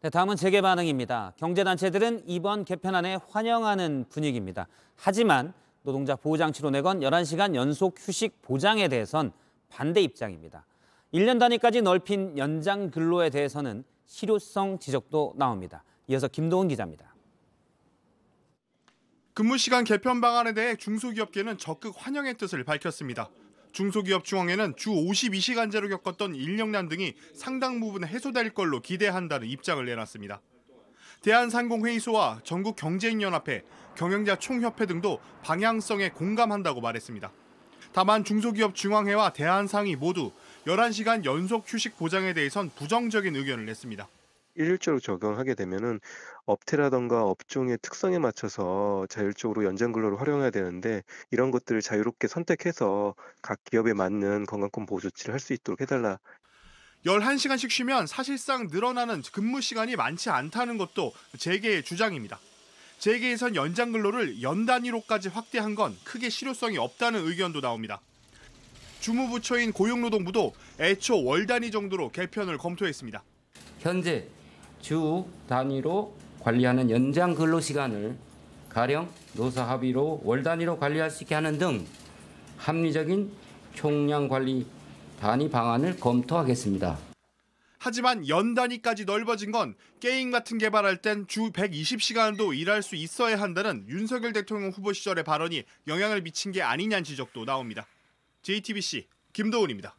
네, 다음은 재개 반응입니다. 경제단체들은 이번 개편안에 환영하는 분위기입니다. 하지만 노동자 보호장치로 내건 11시간 연속 휴식 보장에 대해선 반대 입장입니다. 1년 단위까지 넓힌 연장 근로에 대해서는 실효성 지적도 나옵니다. 이어서 김도훈 기자입니다. 근무 시간 개편 방안에 대해 중소기업계는 적극 환영의 뜻을 밝혔습니다. 중소기업 중앙회는 주 52시간제로 겪었던 인력난 등이 상당 부분 해소될 걸로 기대한다는 입장을 내놨습니다. 대한상공회의소와 전국경제인연합회, 경영자총협회 등도 방향성에 공감한다고 말했습니다. 다만 중소기업 중앙회와 대한상이 모두 11시간 연속 휴식 보장에 대해선 부정적인 의견을 냈습니다. 일률적으로 적용하게 되면은 업태라던가 업종의 특성에 맞춰서 자율적으로 연장 근로를 활용해야 되는데 이런 것들을 자유롭게 선택해서 각 기업에 맞는 건강권 보호 조치를 할 수 있도록 해달라. 11시간씩 쉬면 사실상 늘어나는 근무 시간이 많지 않다는 것도 재계의 주장입니다. 재계에선 연장 근로를 연 단위로까지 확대한 건 크게 실효성이 없다는 의견도 나옵니다. 주무부처인 고용노동부도 애초 월 단위 정도로 개편을 검토했습니다. 현재 주 단위로 관리하는 연장 근로 시간을 가령 노사 합의로 월 단위로 관리할 수 있게 하는 등 합리적인 총량 관리 단위 방안을 검토하겠습니다. 하지만 연 단위까지 넓어진 건 게임 같은 개발할 땐 주 120시간도 일할 수 있어야 한다는 윤석열 대통령 후보 시절의 발언이 영향을 미친 게 아니냐는 지적도 나옵니다. JTBC 김도훈입니다.